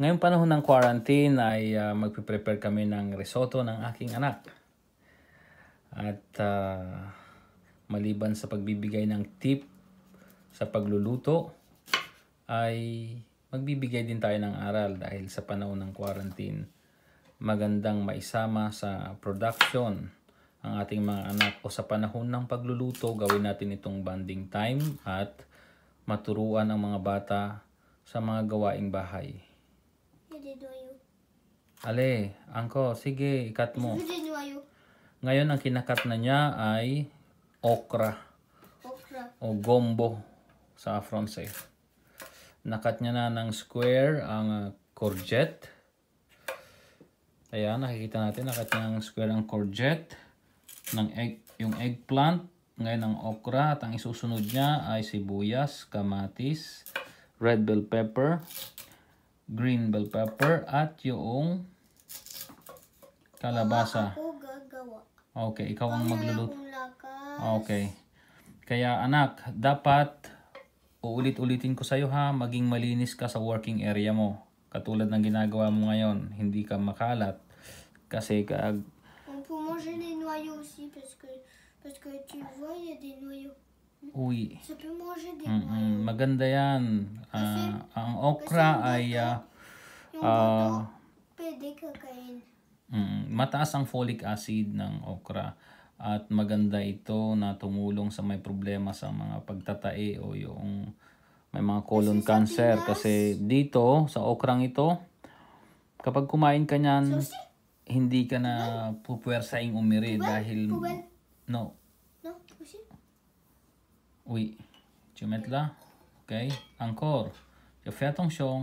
Ngayong panahon ng quarantine ay uh, magpe-prepare kami ng risotto ng aking anak. At uh, maliban sa pagbibigay ng tip sa pagluluto, ay magbibigay din tayo ng aral dahil sa panahon ng quarantine. Magandang maisama sa production ang ating mga anak o sa panahon ng pagluluto, gawin natin itong bonding time at maturuan ang mga bata sa mga gawaing bahay. Ale, angko, sige, ikat mo. Ngayon ang kinakat na niya ay okra. Okra. O gombo sa Francais. Nakat niya na ng square ang courgette. Ayan, nakikita natin. Nakat niya ng square ang courgette. Ng egg, yung eggplant. Ngayon ang okra. At ang isusunod niya ay sibuyas, kamatis, red bell pepper, green bell pepper at yung kalabasa. Okay, ikaw ang magluluto. Okay. Kaya anak, dapat uulit-ulitin ko sa iyo ha, maging malinis ka sa working area mo. Katulad ng ginagawa mo ngayon, hindi ka makalat. Kasi kag Pour manger les Uy. Sabi mo siya din. Mm -mm. Maganda yan. Kasi, uh, ang okra ay... Uh, yung uh, pwede kakain. Mm, mataas ang folic acid ng okra at maganda ito na tumulong sa may problema sa mga pagtatae o yung may mga colon kasi cancer. Pinas, kasi dito, sa okrang ito, kapag kumain ka niyan, so, hindi ka na pupwersaing umiri diba? dahil... Puban? No, Oui. Tu mets là. Ok. Encore. Je fais attention.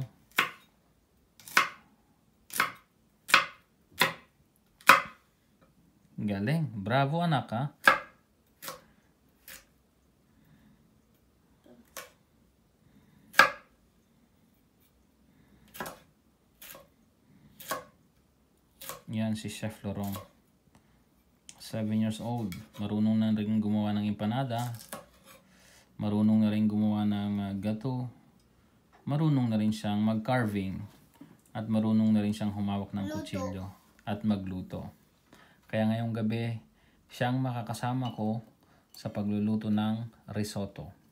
Galing. Bravo anak Yan si Chef Lorong. 7 years old. Marunong na rin gumawa ng empanada. Marunong na rin gumawa ng uh, gato. Marunong na rin siyang mag-carving. At marunong na rin siyang humawak ng kutsilyo at magluto. Kaya ngayong gabi, siyang makakasama ko sa pagluluto ng risotto.